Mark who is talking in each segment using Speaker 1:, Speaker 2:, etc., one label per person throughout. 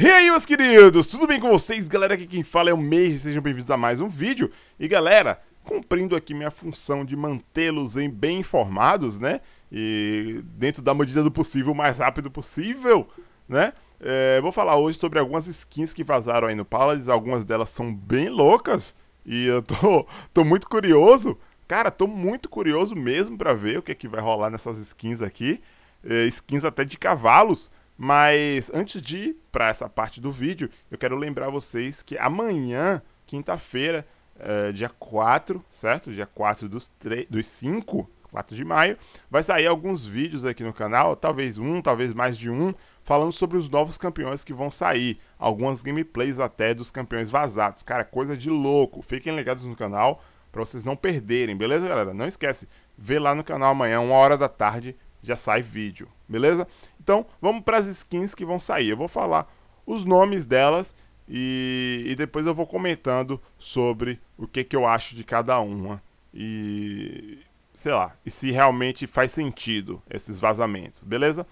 Speaker 1: E aí, meus queridos, tudo bem com vocês? Galera, aqui quem fala é o Meiji, sejam bem-vindos a mais um vídeo. E galera, cumprindo aqui minha função de mantê-los bem informados, né? E dentro da medida do possível, o mais rápido possível, né? É, vou falar hoje sobre algumas skins que vazaram aí no Paladins, algumas delas são bem loucas e eu tô, tô muito curioso. Cara, tô muito curioso mesmo para ver o que é que vai rolar nessas skins aqui. É, skins até de cavalos. Mas antes de ir para essa parte do vídeo, eu quero lembrar vocês que amanhã, quinta-feira, é, dia 4, certo? Dia 4 dos, 3, dos 5, 4 de maio, vai sair alguns vídeos aqui no canal, talvez um, talvez mais de um, falando sobre os novos campeões que vão sair, algumas gameplays até dos campeões vazados. Cara, coisa de louco. Fiquem ligados no canal para vocês não perderem, beleza, galera? Não esquece, vê lá no canal amanhã, uma hora da tarde, já sai vídeo, beleza? Então, vamos para as skins que vão sair. Eu vou falar os nomes delas e, e, depois eu vou comentando sobre o que, que eu acho de cada uma. E sei lá, e se realmente faz sentido esses vazamentos, beleza?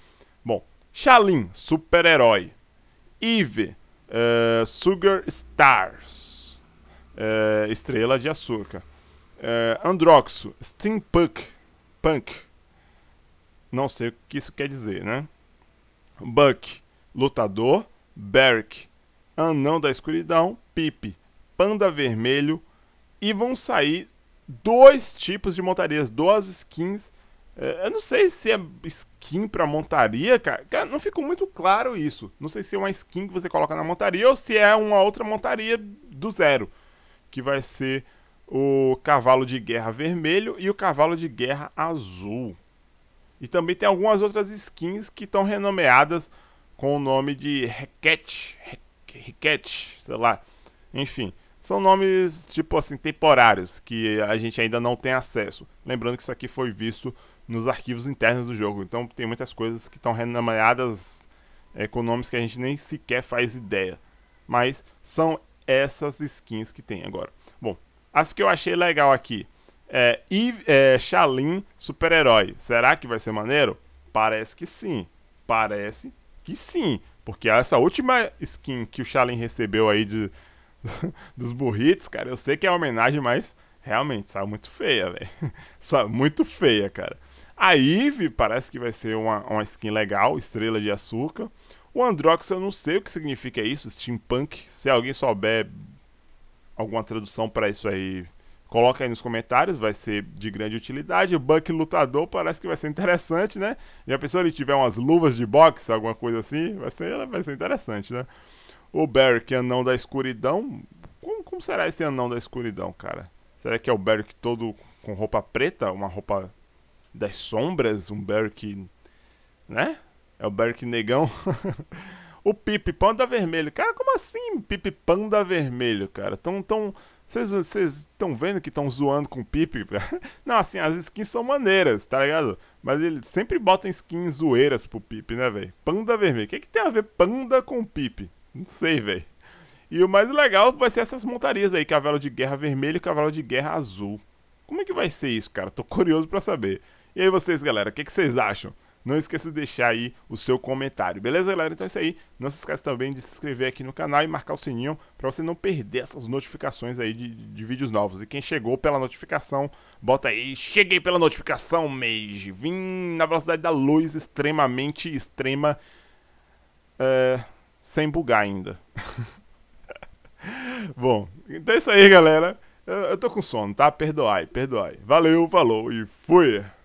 Speaker 1: Bom, Shalim, super-herói. Eve, uh, eh, Sugar Stars, uh, estrela de açúcar. Uh, Androxo, Steampunk, punk. Não sei o que isso quer dizer, né? Buck, lutador, Beric, anão da escuridão, Pip, panda vermelho e vão sair dois tipos de montarias, duas skins. É, eu não sei se é skin pra montaria, cara. cara. Não ficou muito claro isso. Não sei se é uma skin que você coloca na montaria ou se é uma outra montaria do zero. Que vai ser o cavalo de guerra vermelho e o cavalo de guerra azul. E também tem algumas outras skins que estão renomeadas com o nome de Requete, Requete, sei lá. Enfim, são nomes tipo assim temporários que a gente ainda não tem acesso. Lembrando que isso aqui foi visto nos arquivos internos do jogo, então tem muitas coisas que estão renomeadas é, com nomes que a gente nem sequer faz ideia. Mas são essas skins que tem agora. Bom, as que eu achei legal aqui é, e é, super-herói. Será que vai ser maneiro? Parece que sim. Parece que sim. Porque essa última skin que o Shaolin recebeu aí de, dos burritos, cara, eu sei que é homenagem, mas realmente saiu muito feia, velho. muito feia, cara. A Eve parece que vai ser uma, uma skin legal, estrela de açúcar. O Androx, eu não sei o que significa isso, steampunk. Se alguém souber alguma tradução para isso aí, Coloca aí nos comentários, vai ser de grande utilidade. O Buck lutador parece que vai ser interessante, né? Já pensou ele tiver umas luvas de boxe, alguma coisa assim? Vai ser, vai ser interessante, né? O Beric, é anão da escuridão. Como, como será esse anão da escuridão, cara? Será que é o Beric todo com roupa preta? Uma roupa das sombras? Um Beric. né? É o Beric negão. o Pipe Panda Vermelho. Cara, como assim Pipe Panda Vermelho, cara? Tão, tão vocês estão vendo que estão zoando com o Pipe? Não, assim, as skins são maneiras, tá ligado? Mas eles sempre botam skins zoeiras pro Pipe, né, velho? Panda vermelho. O que, que tem a ver panda com Pipe? Não sei, velho. E o mais legal vai ser essas montarias aí, cavalo de guerra vermelho e cavalo de guerra azul. Como é que vai ser isso, cara? Tô curioso para saber. E aí vocês, galera, o que, que vocês acham? Não esqueça de deixar aí o seu comentário. Beleza, galera? Então é isso aí. Não se esqueça também de se inscrever aqui no canal e marcar o sininho para você não perder essas notificações aí de, de vídeos novos. E quem chegou pela notificação, bota aí. Cheguei pela notificação, Mage. Vim na velocidade da luz extremamente extrema. Eh, sem bugar ainda. Bom, então é isso aí, galera. Eu, eu tô com sono, tá? Perdoai, perdoai. Valeu, falou e fui!